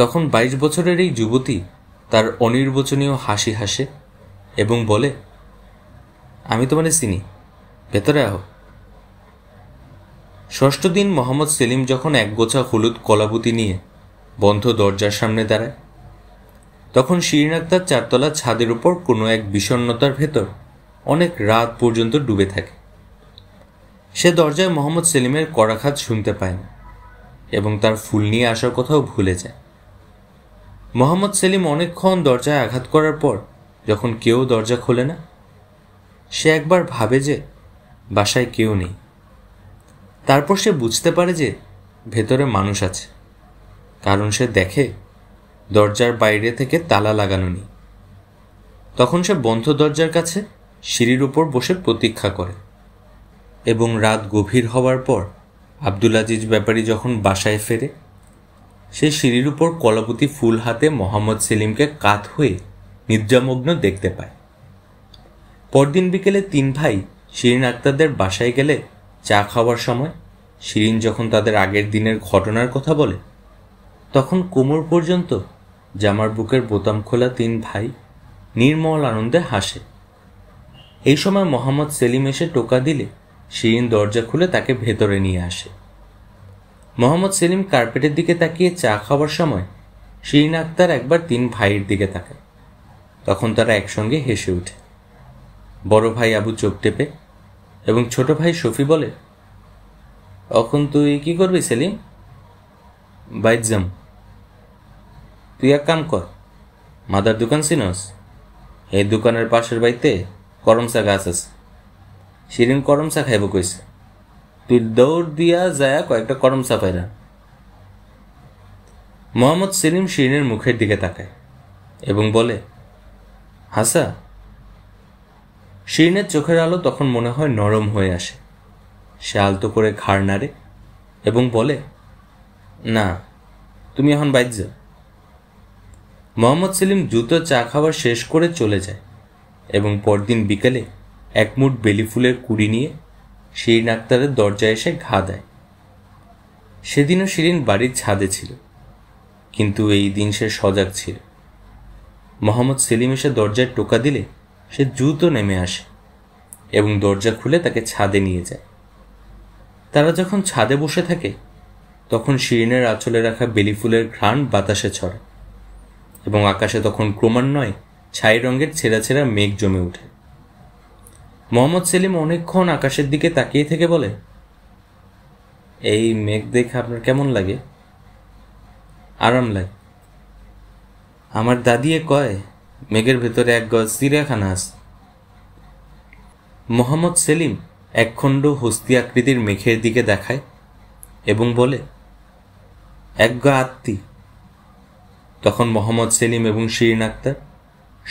তখন বাইশ বছরের এই যুবতী তার অনির্বচনীয় হাসি হাসে এবং বলে আমি তোমার চিনি ভেতরে আহ ষষ্ঠ দিন মোহাম্মদ সেলিম যখন এক গোছা হলুদ কলাবুতি নিয়ে বন্ধ দরজার সামনে দাঁড়ায় তখন শিরিনাক্তার চারতলা ছাদের উপর কোনো এক বিষণ্নতার ভেতর অনেক রাত পর্যন্ত ডুবে থাকে সে দরজায় মোহাম্মদ সেলিমের করাখাত শুনতে পায় না এবং তার ফুল নিয়ে আসার কথাও ভুলে যায় মোহাম্মদ সেলিম অনেকক্ষণ দরজায় আঘাত করার পর যখন কেউ দরজা খোলে না সে একবার ভাবে যে বাসায় কেউ নেই তারপর সে বুঝতে পারে যে ভেতরে মানুষ আছে কারণ সে দেখে দরজার বাইরে থেকে তালা লাগানো নেই তখন সে বন্ধ দরজার কাছে সিঁড়ির উপর বসে প্রতীক্ষা করে এবং রাত গভীর হওয়ার পর আব্দুল আজিজ ব্যাপারী যখন বাসায় ফেরে সে সিঁড়ির উপর কলাপতি ফুল হাতে মোহাম্মদ সেলিমকে কাত হয়ে নিদ্রামগ্ন দেখতে পায় পরদিন বিকেলে তিন ভাই শিরিন আক্তারদের বাসায় গেলে চা খাওয়ার সময় শিরিন যখন তাদের আগের দিনের ঘটনার কথা বলে তখন কোমর পর্যন্ত জামার বুকের বোতাম খোলা তিন ভাই নির্মল আনন্দে হাসে এই সময় মোহাম্মদ সেলিম এসে টোকা দিলে শিরিন দরজা খুলে তাকে ভেতরে নিয়ে আসে মোহাম্মদ সেলিম কার্পেটের দিকে তাকিয়ে চা খাওয়ার সময় শিরিন আক্তার একবার তিন ভাইয়ের দিকে তাকায় তখন তারা একসঙ্গে হেসে ওঠে বড় ভাই আবু চোখ টেপে এবং ছোট ভাই শফি বলে এখন তুই কি করবি সেলিম বাইজাম তুই এক কাম কর মাদার দোকান চিনস এই দোকানের পাশের বাড়িতে করমসা গাছ আছে শিরিন করমচা খাইব কইছে তুই দৌড় দিয়া যায় কয়েকটা করমচা পাইরা মোহাম্মদ সেলিম শিরিনের মুখের দিকে তাকায় এবং বলে হাসা শিরিনের চোখের আলো তখন মনে হয় নরম হয়ে আসে সে আলতো করে ঘাড় নাড়ে এবং বলে না তুমি এখন বাইর মোহাম্মদ সেলিম জুতো চা খাওয়া শেষ করে চলে যায় এবং পরদিন বিকেলে বেলি ফুলের কুড়ি নিয়ে শিরিন আক্তারের দরজায় এসে ঘা দেয় সেদিনও শিরিন বাড়ির ছাদে ছিল কিন্তু এই দিন সে সজাগ ছিল মোহাম্মদ সেলিম এসে দরজায় টোকা দিলে সে দ্রুত নেমে আসে এবং দরজা খুলে তাকে ছাদে নিয়ে যায় তারা যখন ছাদে বসে থাকে তখন শিরিনের আঁচলে রাখা বেলি ফুলের ঘ্রাণ বাতাসে ছড়ে এবং আকাশে তখন ক্রমান্বয়ে ছাই রঙের ছেঁড়া ছেঁড়া মেঘ জমে ওঠে মোহাম্মদ সেলিম অনেকক্ষণ আকাশের দিকে তাকিয়ে থেকে বলে এই মেঘ দেখে আপনার কেমন লাগে আরাম লাগে আমার দাদিয়ে কয় মেঘের ভেতরে এক গজ চিড়িয়াখানা আছে মোহাম্মদ সেলিম একখণ্ড হস্তি আকৃতির মেঘের দিকে দেখায় এবং বলে এক গা আত্মি তখন মোহাম্মদ সেলিম এবং শিরিন আক্তার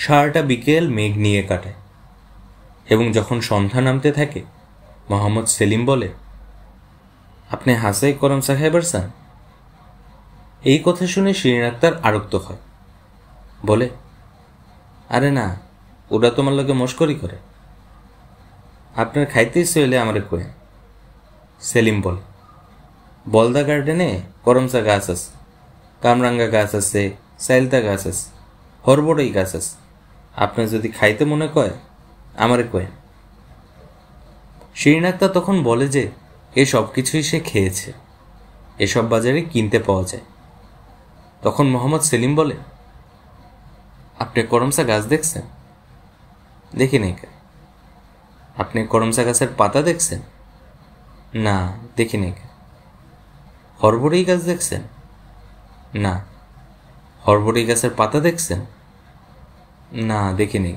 সারাটা বিকেল মেঘ নিয়ে কাটায় এবং যখন সন্ধ্যা নামতে থাকে মোহাম্মদ সেলিম বলে আপনি হাসাই করম সাহেবের সান এই কথা শুনে শিরিন আক্তার আরক্ত হয় বলে আরে না ওরা তোমার লোকে মস্করি করে আপনার খাইতে ইচ্ছে হইলে আমার কয়ে সেলিম বল বলদা গার্ডেনে করমসা গাছ আছে কামরাঙ্গা গাছ আছে সাইলতা গাছ আছে হরবড়ই গাছ আছে আপনার যদি খাইতে মনে কয় আমারে কয়ে শিরিন তখন বলে যে এ সব কিছুই সে খেয়েছে এসব বাজারে কিনতে পাওয়া যায় তখন মোহাম্মদ সেলিম বলে আপনি করমসা গাছ দেখছেন দেখি নাই আপনি করমসা গাছের পাতা দেখছেন না দেখি নাই হরবড়ি গাছ দেখছেন না হরবড়ি গাছের পাতা দেখছেন না দেখি নাই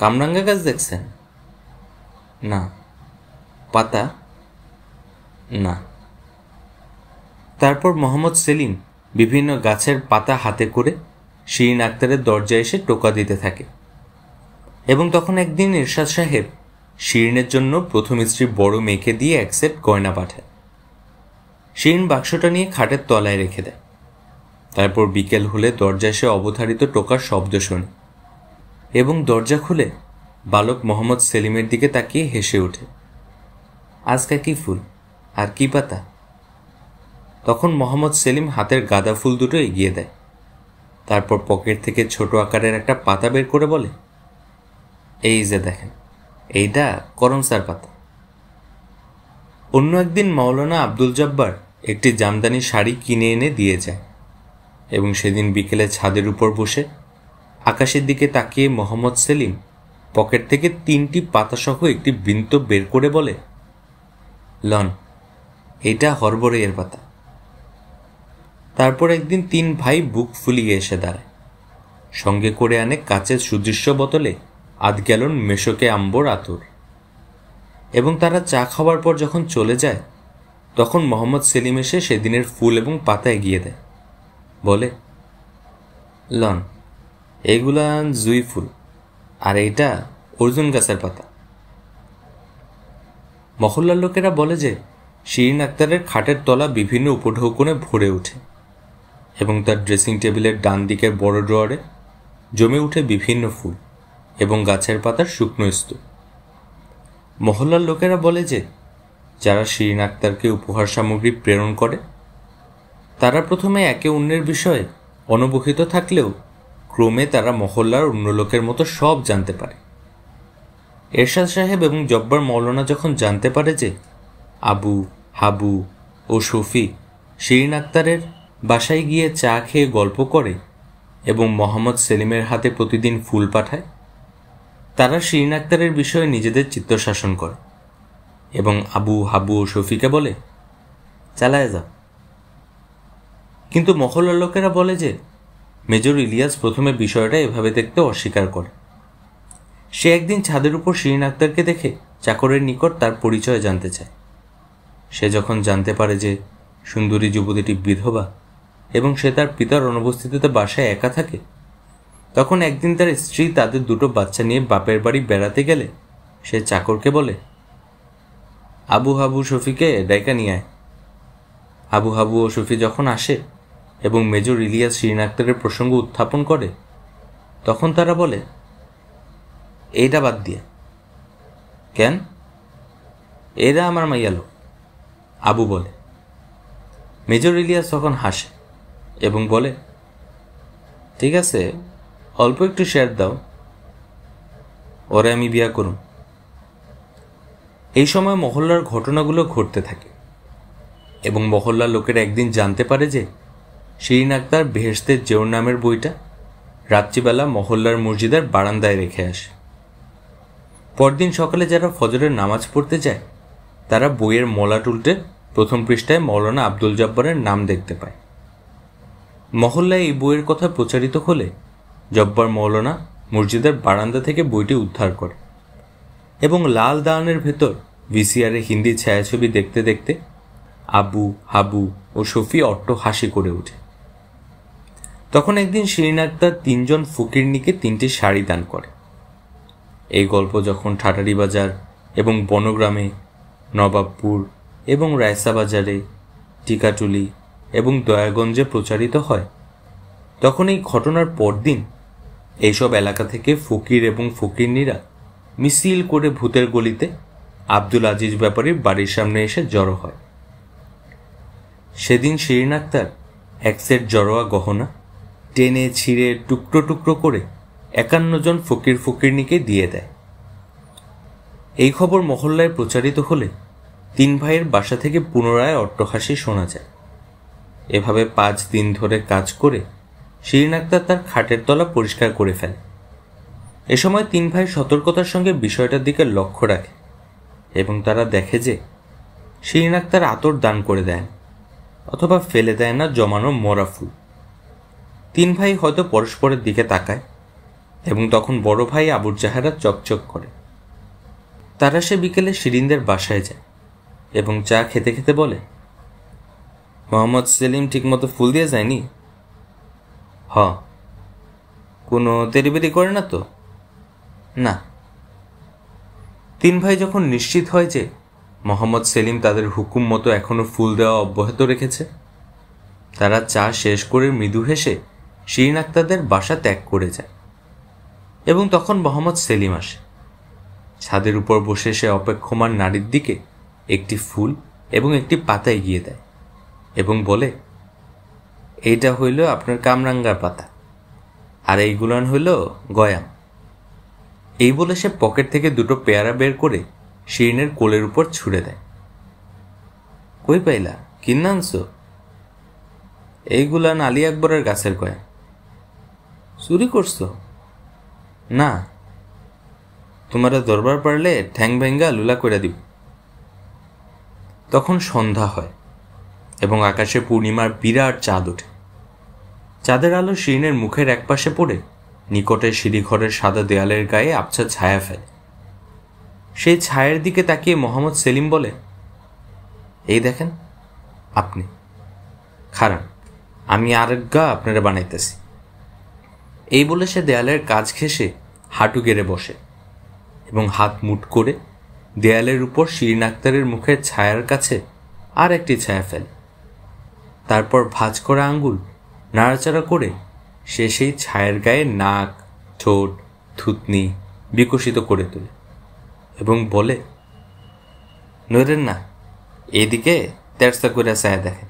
কামরাঙ্গা গাছ দেখছেন না পাতা না তারপর মোহাম্মদ সেলিম বিভিন্ন গাছের পাতা হাতে করে শিরিন আক্তারের দরজায় এসে টোকা দিতে থাকে এবং তখন একদিন এরশাদ সাহেব শিরিনের জন্য প্রথম স্ত্রীর বড় মেয়েকে দিয়ে এক গয়না পাঠায় শিরিন বাক্সটা নিয়ে খাটের তলায় রেখে দেয় তারপর বিকেল হলে দরজায় এসে অবধারিত টোকার শব্দ শোনে এবং দরজা খুলে বালক মোহাম্মদ সেলিমের দিকে তাকিয়ে হেসে ওঠে আজকে কি ফুল আর কি পাতা তখন মোহাম্মদ সেলিম হাতের গাঁদা ফুল দুটো এগিয়ে দেয় তারপর পকেট থেকে ছোট আকারের একটা পাতা বের করে বলে এই যে দেখেন এইটা করমসার পাতা অন্য একদিন মাওলানা আব্দুল জব্বার একটি জামদানি শাড়ি কিনে এনে দিয়ে যায় এবং সেদিন বিকেলে ছাদের উপর বসে আকাশের দিকে তাকিয়ে মোহাম্মদ সেলিম পকেট থেকে তিনটি পাতাসহ একটি বৃন্ত বের করে বলে লন এটা হরবরইয়ের পাতা তারপর একদিন তিন ভাই বুক ফুলিয়ে এসে দাঁড়ায় সঙ্গে করে আনে কাচের সুদৃশ্য বোতলে আধ গ্যালন মেশোকে আম্বর আতর এবং তারা চা খাওয়ার পর যখন চলে যায় তখন মোহাম্মদ সেলিম এসে সেদিনের ফুল এবং পাতা এগিয়ে দেয় বলে লন এগুলান জুই ফুল আর এটা অর্জুন গাছের পাতা মহল্লার লোকেরা বলে যে শিরিন আক্তারের খাটের তলা বিভিন্ন উপঢৌকনে ভরে ওঠে এবং তার ড্রেসিং টেবিলের ডান দিকের বড় ড্রয়ারে জমে উঠে বিভিন্ন ফুল এবং গাছের পাতার শুকনো স্তূপ মহল্লার লোকেরা বলে যে যারা শিরিন আক্তারকে উপহার সামগ্রী প্রেরণ করে তারা প্রথমে একে অন্যের বিষয়ে অনবহিত থাকলেও ক্রমে তারা মহল্লার অন্য লোকের মতো সব জানতে পারে এরশাদ সাহেব এবং জব্বার মৌলানা যখন জানতে পারে যে আবু হাবু ও শফি শিরিন আক্তারের বাসায় গিয়ে চা খেয়ে গল্প করে এবং মোহাম্মদ সেলিমের হাতে প্রতিদিন ফুল পাঠায় তারা শিরিন আক্তারের বিষয়ে নিজেদের চিত্ত শাসন করে এবং আবু হাবু ও শফিকে বলে চালায় যা কিন্তু মহল্লার লোকেরা বলে যে মেজর ইলিয়াস প্রথমে বিষয়টা এভাবে দেখতে অস্বীকার করে সে একদিন ছাদের উপর শিরিন আক্তারকে দেখে চাকরের নিকট তার পরিচয় জানতে চায় সে যখন জানতে পারে যে সুন্দরী যুবতীটি বিধবা এবং সে তার পিতার অনুপস্থিতিতে বাসায় একা থাকে তখন একদিন তার স্ত্রী তাদের দুটো বাচ্চা নিয়ে বাপের বাড়ি বেড়াতে গেলে সে চাকরকে বলে আবু হাবু শফিকে ডাইকা নিয়ে আয় আবু হাবু ও শফি যখন আসে এবং মেজর ইলিয়াস শিরিন আক্তারের প্রসঙ্গ উত্থাপন করে তখন তারা বলে এইটা বাদ দিয়ে কেন এরা আমার মাইয়ালো আবু বলে মেজর ইলিয়াস তখন হাসে এবং বলে ঠিক আছে অল্প একটু শেয়ার দাও ওরে আমি বিয়া করুন এই সময় মহল্লার ঘটনাগুলো ঘটতে থাকে এবং মহল্লার লোকেরা একদিন জানতে পারে যে শিরিন আক্তার বেহেস্তের জোর নামের বইটা রাত্রিবেলা মহল্লার মসজিদের বারান্দায় রেখে আসে পরদিন সকালে যারা ফজরের নামাজ পড়তে যায় তারা বইয়ের মলা টুলটে প্রথম পৃষ্ঠায় মৌলানা আব্দুল জব্বারের নাম দেখতে পায় মহল্লায় এই বইয়ের কথা প্রচারিত হলে জব্বার মৌলানা মসজিদের বারান্দা থেকে বইটি উদ্ধার করে এবং লাল দানের ভেতর ভিসিআরে হিন্দি ছায়াছবি দেখতে দেখতে আবু হাবু ও শফি অট্ট হাসি করে ওঠে তখন একদিন শিরিন আক্তার তিনজন ফকিরনিকে তিনটি শাড়ি দান করে এই গল্প যখন ঠাটারি বাজার এবং বনগ্রামে নবাবপুর এবং রায়সা বাজারে টিকাটুলি এবং দয়াগঞ্জে প্রচারিত হয় তখন এই ঘটনার পরদিন এইসব এলাকা থেকে ফকির এবং ফকিরনিরা মিছিল করে ভূতের গলিতে আব্দুল আজিজ ব্যাপারীর বাড়ির সামনে এসে জড়ো হয় সেদিন শিরিন আক্তার এক সেট জড়োয়া গহনা টেনে ছিঁড়ে টুকরো টুকরো করে একান্ন জন ফকির ফকিরনিকে দিয়ে দেয় এই খবর মহল্লায় প্রচারিত হলে তিন ভাইয়ের বাসা থেকে পুনরায় অট্টহাসি শোনা যায় এভাবে পাঁচ দিন ধরে কাজ করে শিরিন আক্তার তার খাটের তলা পরিষ্কার করে ফেলে এ সময় তিন ভাই সতর্কতার সঙ্গে বিষয়টার দিকে লক্ষ্য রাখে এবং তারা দেখে যে শিরিন আক্তার আতর দান করে দেন অথবা ফেলে দেয় না জমানো মরা ফুল তিন ভাই হয়তো পরস্পরের দিকে তাকায় এবং তখন বড় ভাই আবুর জাহারা চকচক করে তারা সে বিকেলে শিরিনদের বাসায় যায় এবং চা খেতে খেতে বলে মোহাম্মদ সেলিম ঠিকমতো ফুল দিয়ে যায়নি হ কোনো তেরিবেরি করে না তো না তিন ভাই যখন নিশ্চিত হয় যে মোহাম্মদ সেলিম তাদের হুকুম মতো এখনও ফুল দেওয়া অব্যাহত রেখেছে তারা চা শেষ করে মৃদু হেসে শিরিন আক্তারদের বাসা ত্যাগ করে যায় এবং তখন মোহাম্মদ সেলিম আসে ছাদের উপর বসে সে অপেক্ষমান নারীর দিকে একটি ফুল এবং একটি পাতা এগিয়ে দেয় এবং বলে এইটা হইল আপনার কামরাঙ্গার পাতা আর এইগুলান হইল গয়াম এই বলে সে পকেট থেকে দুটো পেয়ারা বের করে শিরিনের কোলের উপর ছুড়ে দেয় কই পাইলা কিন্নানছো এইগুলান আলী আকবরের গাছের কয়া চুরি করছো না তোমারা দরবার পারলে ঠ্যাং ভেঙ্গা লুলা করে দিব তখন সন্ধ্যা হয় এবং আকাশে পূর্ণিমার বিরাট চাঁদ ওঠে চাঁদের আলো শিরিনের মুখের একপাশে পড়ে নিকটে সিঁড়িঘরের সাদা দেয়ালের গায়ে আবছা ছায়া ফেলে সেই ছায়ের দিকে তাকিয়ে মোহাম্মদ সেলিম বলে এই দেখেন আপনি খারাপ আমি আরেক গা আপনারা বানাইতেছি এই বলে সে দেয়ালের কাজ ঘেঁষে হাঁটু গেড়ে বসে এবং হাত মুট করে দেয়ালের উপর শিরিন আক্তারের মুখের ছায়ার কাছে আর একটি ছায়া ফেলে তারপর ভাঁজ করা আঙ্গুল নাড়াচাড়া করে সে সেই ছায়ের গায়ে নাক ঠোঁট থুতনি বিকশিত করে তোলে এবং বলে নইলেন না এদিকে তেরসা করে ছায়া দেখে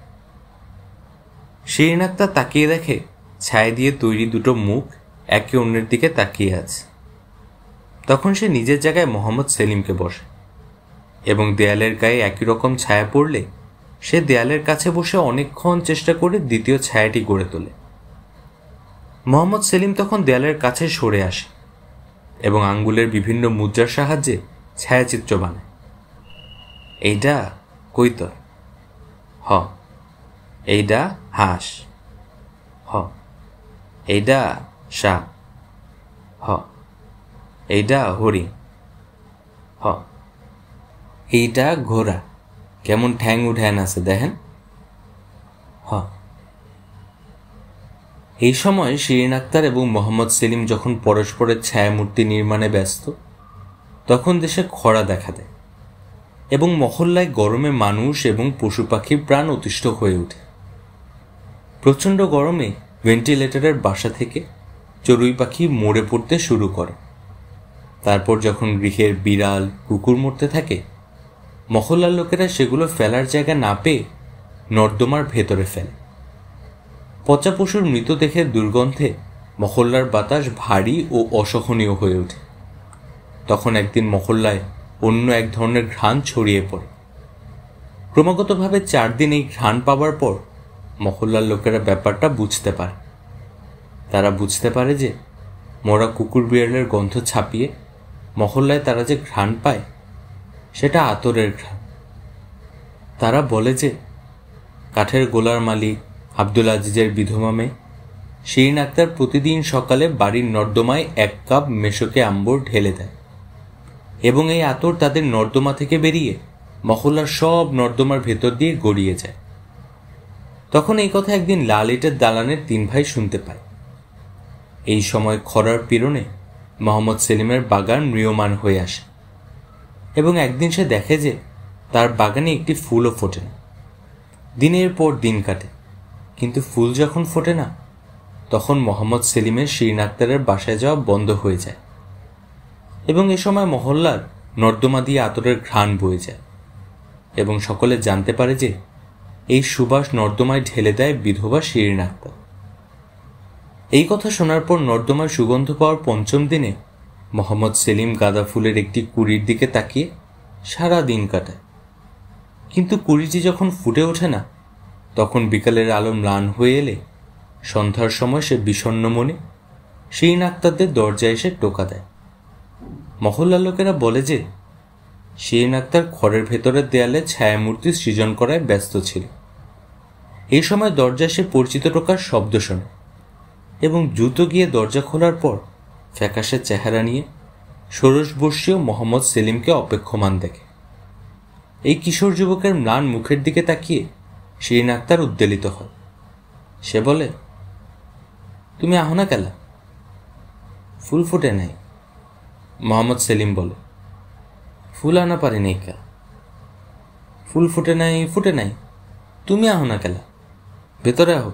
শিরিন আক্তার তাকিয়ে দেখে ছাই দিয়ে তৈরি দুটো মুখ একে অন্যের দিকে তাকিয়ে আছে তখন সে নিজের জায়গায় মোহাম্মদ সেলিমকে বসে এবং দেয়ালের গায়ে একই রকম ছায়া পড়লে সে দেয়ালের কাছে বসে অনেকক্ষণ চেষ্টা করে দ্বিতীয় ছায়াটি গড়ে তোলে মোহাম্মদ সেলিম তখন দেয়ালের কাছে সরে আসে এবং আঙ্গুলের বিভিন্ন মুদ্রার সাহায্যে ছায়াচিত্র বানায় এইটা কৈতর হ এইটা হাঁস এইডা সা হ এইডা হরি হ এইটা ঘোড়া কেমন ঠ্যাং উঠে আছে দেখেন হ এই সময় শিরিন আক্তার এবং মোহাম্মদ সেলিম যখন পরস্পরের ছায়ামূর্তি নির্মাণে ব্যস্ত তখন দেশে খরা দেখা দেয় এবং মহল্লায় গরমে মানুষ এবং পশু পাখির প্রাণ অতিষ্ঠ হয়ে ওঠে প্রচণ্ড গরমে ভেন্টিলেটরের বাসা থেকে চড়ুই পাখি মরে পড়তে শুরু করে তারপর যখন গৃহের বিড়াল কুকুর মরতে থাকে মহল্লার লোকেরা সেগুলো ফেলার জায়গা না পেয়ে নর্দমার ভেতরে ফেলে পচা পশুর মৃতদেহের দুর্গন্ধে মহল্লার বাতাস ভারী ও অসহনীয় হয়ে ওঠে তখন একদিন মহল্লায় অন্য এক ধরনের ঘ্রাণ ছড়িয়ে পড়ে ক্রমাগতভাবে চার দিন এই ঘ্রাণ পাওয়ার পর মহল্লার লোকেরা ব্যাপারটা বুঝতে পারে তারা বুঝতে পারে যে মোরা কুকুর বিড়ালের গন্ধ ছাপিয়ে মহল্লায় তারা যে ঘ্রাণ পায় সেটা আতরের ঘ্রাণ তারা বলে যে কাঠের গোলার মালিক আব্দুল আজিজের বিধবা মেয়ে শিরিন আক্তার প্রতিদিন সকালে বাড়ির নর্দমায় এক কাপ মেশোকে আম্বর ঢেলে দেয় এবং এই আতর তাদের নর্দমা থেকে বেরিয়ে মহল্লার সব নর্দমার ভেতর দিয়ে গড়িয়ে যায় তখন এই কথা একদিন লাল ইটের দালানের তিন ভাই শুনতে পায় এই সময় খরার পীড়নে মোহাম্মদ সেলিমের বাগান মৃয়মান হয়ে আসে এবং একদিন সে দেখে যে তার বাগানে একটি ফুলও ফোটে না দিনের পর দিন কাটে কিন্তু ফুল যখন ফোটে না তখন মোহাম্মদ সেলিমের শিরিন আক্তারের বাসায় যাওয়া বন্ধ হয়ে যায় এবং এ সময় মহল্লার নর্দমা দিয়ে আতরের ঘ্রাণ বয়ে যায় এবং সকলে জানতে পারে যে এই সুবাস নর্দমায় ঢেলে দেয় বিধবা শিরিন আক্তার এই কথা শোনার পর নর্দমায় সুগন্ধ পাওয়ার পঞ্চম দিনে মোহাম্মদ সেলিম গাঁদা ফুলের একটি কুড়ির দিকে তাকিয়ে সারা দিন কাটায় কিন্তু কুড়িটি যখন ফুটে ওঠে না তখন বিকালের আলো ম্লান হয়ে এলে সন্ধ্যার সময় সে বিষণ্ন মনে শিরিন আক্তারদের দরজায় এসে টোকা দেয় মহল্লার লোকেরা বলে যে শিরিন আক্তার ঘরের ভেতরের দেয়ালে ছায়ামূর্তি সৃজন করায় ব্যস্ত ছিল এই সময় দরজা সে পরিচিত প্রকার শব্দ শোনে এবং দ্রুত গিয়ে দরজা খোলার পর ফ্যাকাশের চেহারা নিয়ে ষোড়শবর্ষীয় মোহাম্মদ সেলিমকে অপেক্ষমান দেখে এই কিশোর যুবকের ম্লান মুখের দিকে তাকিয়ে শিরিন আক্তার উদ্বেলিত হয় সে বলে তুমি আহ না কেলা ফুল ফুটে নাই মোহাম্মদ সেলিম বলে ফুল আনা নেই কেলা ফুল ফুটে নাই ফুটে নাই তুমি আহ না কেলা ভেতরে আহ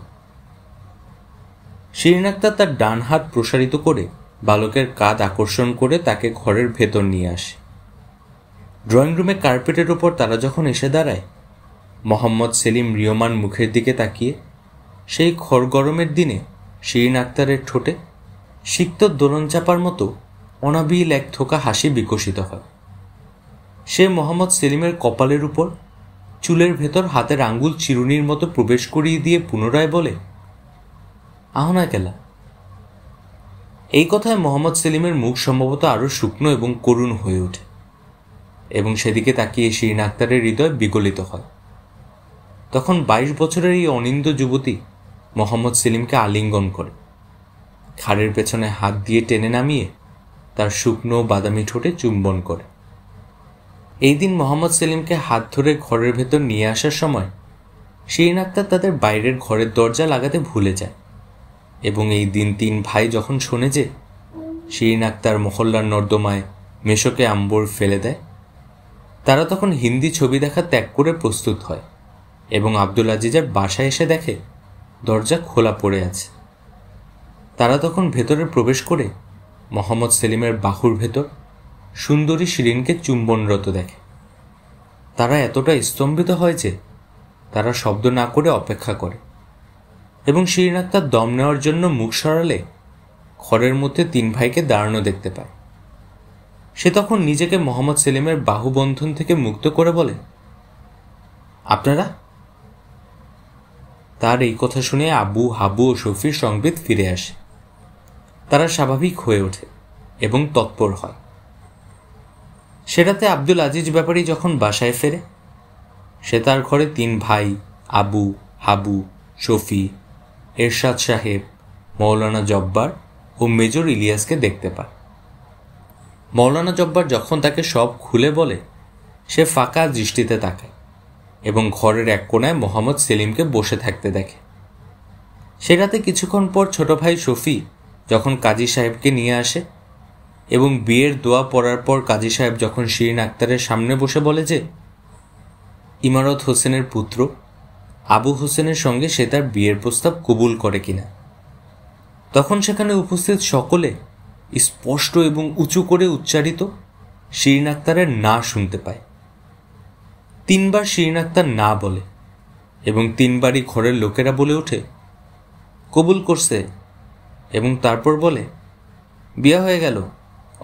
শিরিন আক্তার তার ডান হাত প্রসারিত করে বালকের কাঁধ আকর্ষণ করে তাকে ঘরের ভেতর নিয়ে আসে ড্রয়িং রুমে কার্পেটের ওপর তারা যখন এসে দাঁড়ায় মোহাম্মদ সেলিম রিয়মান মুখের দিকে তাকিয়ে সেই খর গরমের দিনে শিরিন আক্তারের ঠোঁটে সিক্ত দোলন চাপার মতো অনাবিল এক থোকা হাসি বিকশিত হয় সে মোহাম্মদ সেলিমের কপালের উপর চুলের ভেতর হাতের আঙ্গুল চিরুনির মতো প্রবেশ করিয়ে দিয়ে পুনরায় বলে আহনা কেলা এই কথায় মোহাম্মদ সেলিমের মুখ সম্ভবত আরও শুকনো এবং করুণ হয়ে ওঠে এবং সেদিকে তাকিয়ে শিরিন আক্তারের হৃদয় বিগলিত হয় তখন বাইশ বছরের এই অনিন্দ যুবতী মোহাম্মদ সেলিমকে আলিঙ্গন করে খাড়ের পেছনে হাত দিয়ে টেনে নামিয়ে তার শুকনো বাদামি ঠোঁটে চুম্বন করে এই দিন মোহাম্মদ সেলিমকে হাত ধরে ঘরের ভেতর নিয়ে আসার সময় শিরিন আক্তার তাদের বাইরের ঘরের দরজা লাগাতে ভুলে যায় এবং এই দিন তিন ভাই যখন শোনে যে শিরিন আক্তার মহল্লার নর্দমায় মেশোকে আম্বর ফেলে দেয় তারা তখন হিন্দি ছবি দেখা ত্যাগ করে প্রস্তুত হয় এবং আব্দুল আজিজের বাসায় এসে দেখে দরজা খোলা পড়ে আছে তারা তখন ভেতরে প্রবেশ করে মোহাম্মদ সেলিমের বাহুর ভেতর সুন্দরী শিরিনকে চুম্বনরত দেখে তারা এতটা স্তম্ভিত হয় যে তারা শব্দ না করে অপেক্ষা করে এবং শিরিন আক্তার দম নেওয়ার জন্য মুখ সরালে ঘরের মধ্যে তিন ভাইকে দাঁড়ানো দেখতে পায় সে তখন নিজেকে মোহাম্মদ সেলিমের বাহুবন্ধন থেকে মুক্ত করে বলে আপনারা তার এই কথা শুনে আবু হাবু ও শফির সংবিদ ফিরে আসে তারা স্বাভাবিক হয়ে ওঠে এবং তৎপর হয় সেটাতে আব্দুল আজিজ ব্যাপারী যখন বাসায় ফেরে সে তার ঘরে তিন ভাই আবু হাবু শফি এরশাদ সাহেব মৌলানা জব্বার ও মেজর ইলিয়াসকে দেখতে পায় মৌলানা জব্বার যখন তাকে সব খুলে বলে সে ফাঁকা দৃষ্টিতে তাকায় এবং ঘরের এক কোনায় মোহাম্মদ সেলিমকে বসে থাকতে দেখে সে রাতে কিছুক্ষণ পর ছোট ভাই শফি যখন কাজী সাহেবকে নিয়ে আসে এবং বিয়ের দোয়া পড়ার পর কাজী সাহেব যখন শিরিন আক্তারের সামনে বসে বলে যে ইমারত হোসেনের পুত্র আবু হোসেনের সঙ্গে সে তার বিয়ের প্রস্তাব কবুল করে কিনা তখন সেখানে উপস্থিত সকলে স্পষ্ট এবং উঁচু করে উচ্চারিত শিরিন আক্তারের না শুনতে পায় তিনবার শিরিন আক্তার না বলে এবং তিনবারই ঘরের লোকেরা বলে ওঠে কবুল করছে এবং তারপর বলে বিয়া হয়ে গেল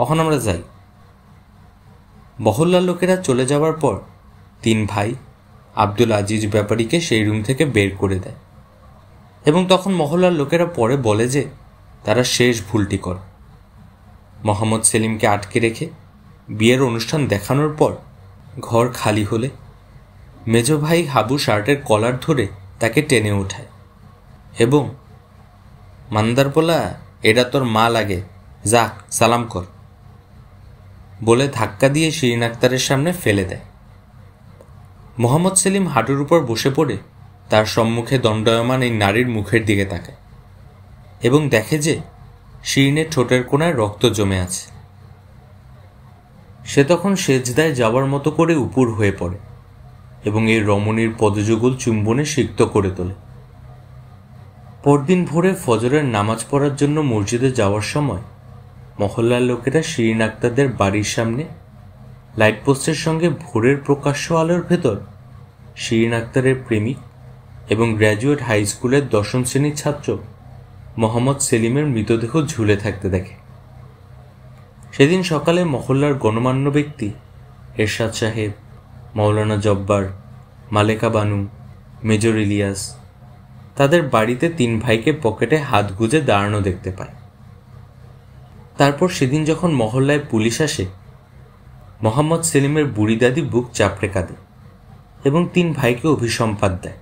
অখন আমরা যাই মহল্লার লোকেরা চলে যাওয়ার পর তিন ভাই আব্দুল আজিজ ব্যাপারীকে সেই রুম থেকে বের করে দেয় এবং তখন মহল্লার লোকেরা পরে বলে যে তারা শেষ ভুলটি করে মোহাম্মদ সেলিমকে আটকে রেখে বিয়ের অনুষ্ঠান দেখানোর পর ঘর খালি হলে মেজ ভাই হাবু শার্টের কলার ধরে তাকে টেনে ওঠায় এবং মান্দারপোলা এটা তোর মা লাগে যা সালাম কর বলে ধাক্কা দিয়ে শিরিন আক্তারের সামনে ফেলে দেয় মোহাম্মদ সেলিম হাঁটুর উপর বসে পড়ে তার সম্মুখে দণ্ডায়মান এই নারীর মুখের দিকে তাকে এবং দেখে যে শিরিনের ঠোঁটের কোনায় রক্ত জমে আছে সে তখন সেজদায় যাওয়ার মতো করে উপর হয়ে পড়ে এবং এই রমণীর পদযুগল চুম্বনে সিক্ত করে তোলে পরদিন ভোরে ফজরের নামাজ পড়ার জন্য মসজিদে যাওয়ার সময় মহল্লার লোকেরা শিরিন আক্তারদের বাড়ির সামনে লাইট পোস্টের সঙ্গে ভোরের প্রকাশ্য আলোর ভেতর শিরিন আক্তারের প্রেমিক এবং গ্র্যাজুয়েট হাই স্কুলের দশম শ্রেণীর ছাত্র মোহাম্মদ সেলিমের মৃতদেহ ঝুলে থাকতে দেখে সেদিন সকালে মহল্লার গণমান্য ব্যক্তি এরশাদ সাহেব মৌলানা জব্বার মালেকা বানু মেজর ইলিয়াস তাদের বাড়িতে তিন ভাইকে পকেটে হাত গুজে দাঁড়ানো দেখতে পায় তারপর সেদিন যখন মহল্লায় পুলিশ আসে মোহাম্মদ সেলিমের বুড়ি দাদি বুক চাপড়ে কাঁদে এবং তিন ভাইকে অভিসম্পাদ দেয়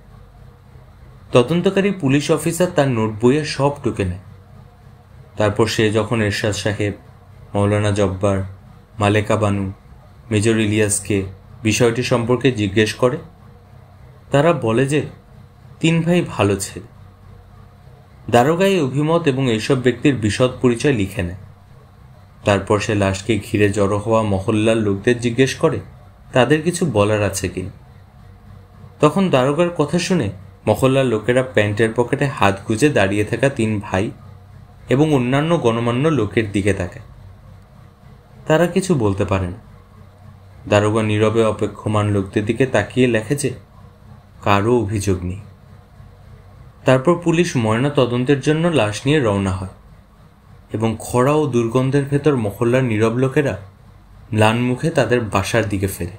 তদন্তকারী পুলিশ অফিসার তার নোট বইয়ে সব টুকে নেয় তারপর সে যখন এরশাদ সাহেব মৌলানা জব্বার মালেকা বানু মেজর ইলিয়াসকে বিষয়টি সম্পর্কে জিজ্ঞেস করে তারা বলে যে তিন ভাই ভালো ছেলে দারোগায় অভিমত এবং এইসব ব্যক্তির বিশদ পরিচয় লিখে নেয় তারপর সে লাশকে ঘিরে জড়ো হওয়া মহল্লার লোকদের জিজ্ঞেস করে তাদের কিছু বলার আছে কি তখন দারোগার কথা শুনে মহল্লার লোকেরা প্যান্টের পকেটে হাত গুজে দাঁড়িয়ে থাকা তিন ভাই এবং অন্যান্য গণমান্য লোকের দিকে থাকে তারা কিছু বলতে পারে না দারোগা নীরবে অপেক্ষমান লোকদের দিকে তাকিয়ে লেখে যে কারও অভিযোগ নেই তারপর পুলিশ ময়না তদন্তের জন্য লাশ নিয়ে রওনা হয় এবং খরা ও দুর্গন্ধের ভেতর মহল্লার নীরব লোকেরা ম্লান মুখে তাদের বাসার দিকে ফেরে